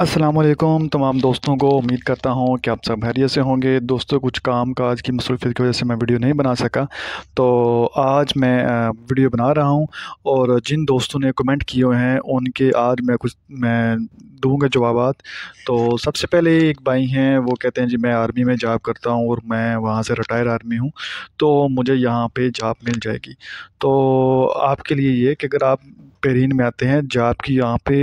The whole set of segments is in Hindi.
असलम तमाम दोस्तों को उम्मीद करता हूँ कि आप सब खैरियत से होंगे दोस्तों कुछ काम काज की मसरूफियत की वजह से मैं वीडियो नहीं बना सका तो आज मैं वीडियो बना रहा हूँ और जिन दोस्तों ने कमेंट किए हैं उनके आज मैं कुछ मैं दूंगा जवाब तो सबसे पहले एक भाई हैं वो कहते हैं जी मैं आर्मी में जॉब करता हूँ और मैं वहाँ से रिटायर आर्मी हूँ तो मुझे यहाँ पे जॉब मिल जाएगी तो आपके लिए ये कि अगर आप पेरीन में आते हैं जॉब की यहाँ पे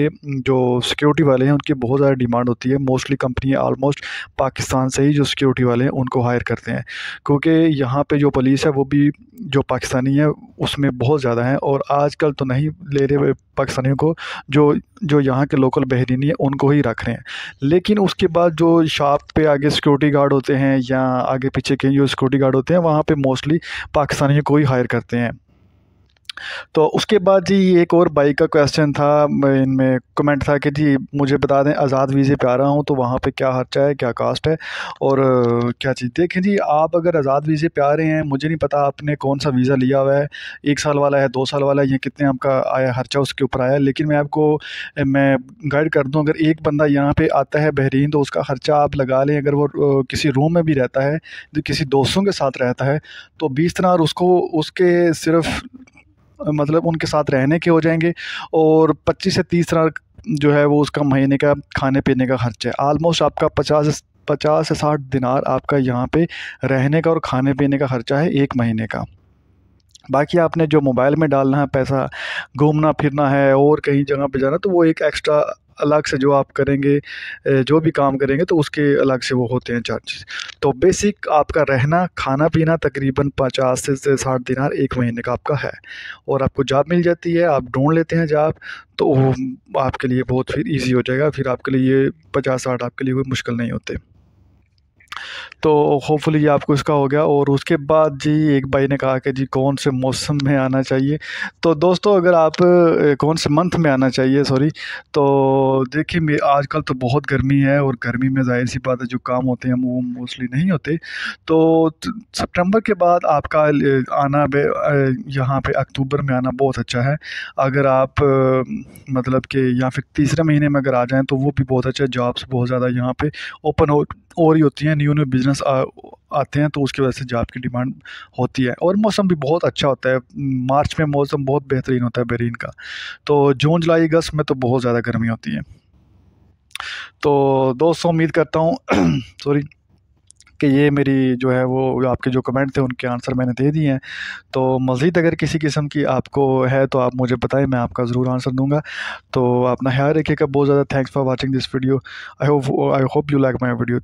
जो सिक्योरिटी वाले हैं उनकी बहुत ज़्यादा डिमांड होती है मोस्टली कंपनी ऑलमोस्ट पाकिस्तान से ही जो सिक्योरिटी वाले हैं उनको हायर करते हैं क्योंकि यहाँ पे जो पुलिस है वो भी जो पाकिस्तानी है उसमें बहुत ज़्यादा हैं और आजकल तो नहीं ले रहे पाकिस्तानियों को जो जो यहाँ के लोकल बहरीनी है उनको ही रख रहे हैं लेकिन उसके बाद जो शॉप पे आगे सिक्योरिटी गार्ड होते हैं या आगे पीछे कहीं जो सिक्योरिटी गार्ड होते हैं वहाँ पे मोस्टली पाकिस्तानियों को ही हायर करते हैं तो उसके बाद जी एक और बाइक का क्वेश्चन था इनमें कमेंट था कि जी मुझे बता दें आज़ाद वीज़े पे आ रहा हूँ तो वहाँ पे क्या खर्चा है क्या कास्ट है और क्या चीज़ देखें जी आप अगर आज़ाद वीज़े पे आ रहे हैं मुझे नहीं पता आपने कौन सा वीज़ा लिया हुआ है एक साल वाला है दो साल वाला है या कितने आपका आया खर्चा उसके ऊपर आया लेकिन मैं आपको मैं गाइड कर दूँ अगर एक बंदा यहाँ पर आता है बहरीन तो उसका ख़र्चा आप लगा लें अगर वो किसी रूम में भी रहता है तो किसी दोस्तों के साथ रहता है तो बीस तरह उसको उसके सिर्फ मतलब उनके साथ रहने के हो जाएंगे और पच्चीस से तीस जो है वो उसका महीने का खाने पीने का खर्चा है आलमोस्ट आपका पचास पचास से साठ दिनार आपका यहाँ पे रहने का और खाने पीने का खर्चा है एक महीने का बाकी आपने जो मोबाइल में डालना है पैसा घूमना फिरना है और कहीं जगह पे जाना तो वो एक एक्स्ट्रा अलग से जो आप करेंगे जो भी काम करेंगे तो उसके अलग से वो होते हैं चार्जेस तो बेसिक आपका रहना खाना पीना तकरीबन पचास से साठ दिनार एक महीने का आपका है और आपको जॉब मिल जाती है आप ढूंढ लेते हैं जॉब तो वो आपके लिए बहुत फिर ईजी हो जाएगा फिर आपके लिए पचास साठ आपके लिए कोई मुश्किल नहीं होते तो होपफुली ये आपको इसका हो गया और उसके बाद जी एक भाई ने कहा कि जी कौन से मौसम में आना चाहिए तो दोस्तों अगर आप कौन से मंथ में आना चाहिए सॉरी तो देखिए मैं आजकल तो बहुत गर्मी है और गर्मी में जाहिर सी बात है जो काम होते हैं वो मोस्टली नहीं होते तो सितंबर के बाद आपका आना यहाँ पे अक्टूबर में आना बहुत अच्छा है अगर आप मतलब कि या फिर तीसरे महीने में अगर आ जाएँ तो वो भी बहुत अच्छा है जॉब्स बहुत ज़्यादा यहाँ पर ओपन हो और ही होती हैं न्यू न्यू बिज़नेस आते हैं तो उसकी वजह से जॉब की डिमांड होती है और मौसम भी बहुत अच्छा होता है मार्च में मौसम बहुत बेहतरीन होता है बेरीन का तो जून जुलाई अगस्त में तो बहुत ज़्यादा गर्मी होती है तो दोस्तों उम्मीद करता हूँ सॉरी कि ये मेरी जो है वो आपके जो कमेंट थे उनके आंसर मैंने दे दिए हैं तो मज़ीद अगर किसी किस्म की आपको है तो आप मुझे बताएं मैं आपका ज़रूर आंसर दूंगा तो अपना ख्याल रखिएगा बहुत ज़्यादा thanks for watching this video I hope I hope you like my video